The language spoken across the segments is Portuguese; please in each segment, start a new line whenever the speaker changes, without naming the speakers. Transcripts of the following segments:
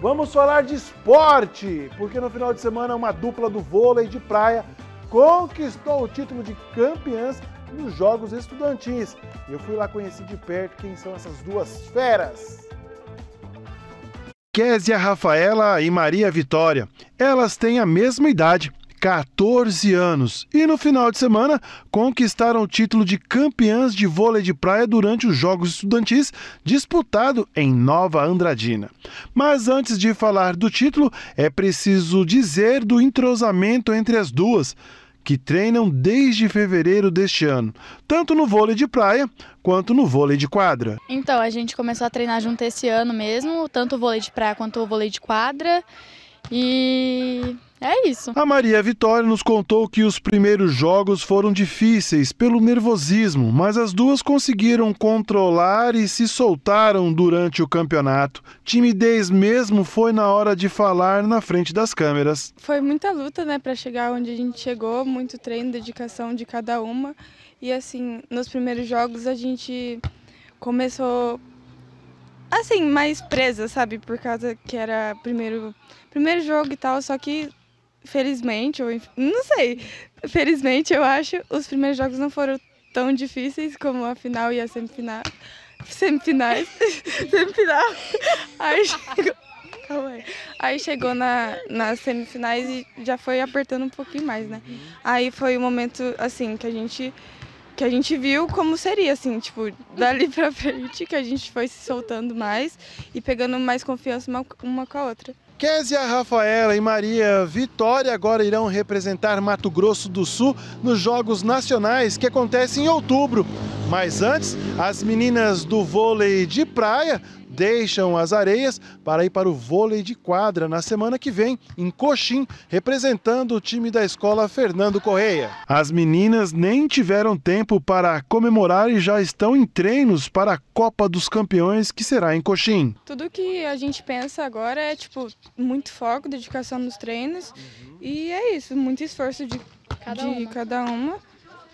Vamos falar de esporte, porque no final de semana uma dupla do vôlei de praia conquistou o título de campeãs nos Jogos Estudantis. Eu fui lá conhecer de perto quem são essas duas feras. Késia Rafaela e Maria Vitória. Elas têm a mesma idade, 14 anos e no final de semana conquistaram o título de campeãs de vôlei de praia durante os Jogos Estudantis disputado em Nova Andradina. Mas antes de falar do título, é preciso dizer do entrosamento entre as duas que treinam desde fevereiro deste ano, tanto no vôlei de praia quanto no vôlei de quadra.
Então, a gente começou a treinar junto esse ano mesmo, tanto o vôlei de praia quanto o vôlei de quadra. E é isso.
A Maria Vitória nos contou que os primeiros jogos foram difíceis pelo nervosismo, mas as duas conseguiram controlar e se soltaram durante o campeonato. Timidez mesmo foi na hora de falar na frente das câmeras.
Foi muita luta, né, para chegar onde a gente chegou, muito treino, dedicação de cada uma. E assim, nos primeiros jogos a gente começou assim, mais presa, sabe, por causa que era primeiro primeiro jogo e tal, só que felizmente, ou não sei, felizmente eu acho, os primeiros jogos não foram tão difíceis como a final e a semifinal. Semifinais. semifinal. Aí chegou, calma aí. aí chegou na, nas semifinais e já foi apertando um pouquinho mais, né? Aí foi o momento, assim, que a gente que a gente viu como seria, assim, tipo, dali pra frente, que a gente foi se soltando mais e pegando mais confiança uma, uma com a outra.
Késia, Rafaela e Maria Vitória agora irão representar Mato Grosso do Sul nos Jogos Nacionais que acontecem em outubro. Mas antes, as meninas do vôlei de praia deixam as areias para ir para o vôlei de quadra na semana que vem, em Coxim, representando o time da escola Fernando Correia. As meninas nem tiveram tempo para comemorar e já estão em treinos para a Copa dos Campeões, que será em Coxim.
Tudo que a gente pensa agora é, tipo, muito foco, dedicação nos treinos. E é isso, muito esforço de cada de uma. Cada uma.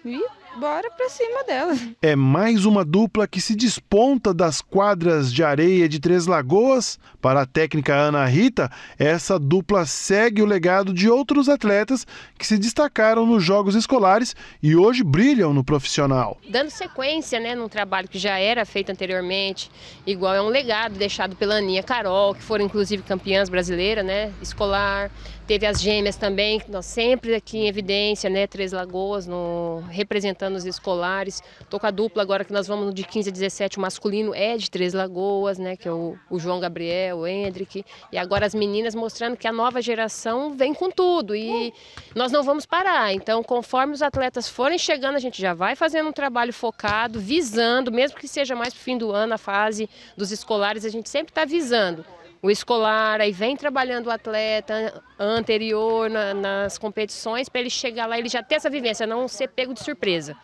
E bora pra cima dela.
É mais uma dupla que se desponta das quadras de areia de Três Lagoas. Para a técnica Ana Rita, essa dupla segue o legado de outros atletas que se destacaram nos jogos escolares e hoje brilham no profissional.
Dando sequência, né, num trabalho que já era feito anteriormente, igual é um legado deixado pela Aninha Carol, que foram inclusive campeãs brasileiras, né, escolar. Teve as gêmeas também, nós sempre aqui em evidência, né, Três Lagoas, no representando anos Escolares. Estou com a dupla agora que nós vamos de 15 a 17, o masculino é de Três Lagoas, né, que é o, o João Gabriel, o Hendrick. E agora as meninas mostrando que a nova geração vem com tudo e nós não vamos parar. Então, conforme os atletas forem chegando, a gente já vai fazendo um trabalho focado, visando, mesmo que seja mais para o fim do ano, a fase dos escolares, a gente sempre está visando o escolar, aí vem trabalhando o atleta anterior na, nas competições, para ele chegar lá, ele já ter essa vivência, não ser pego de surpresa.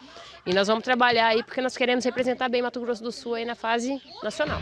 E nós vamos trabalhar aí porque nós queremos representar bem Mato Grosso do Sul aí na fase nacional.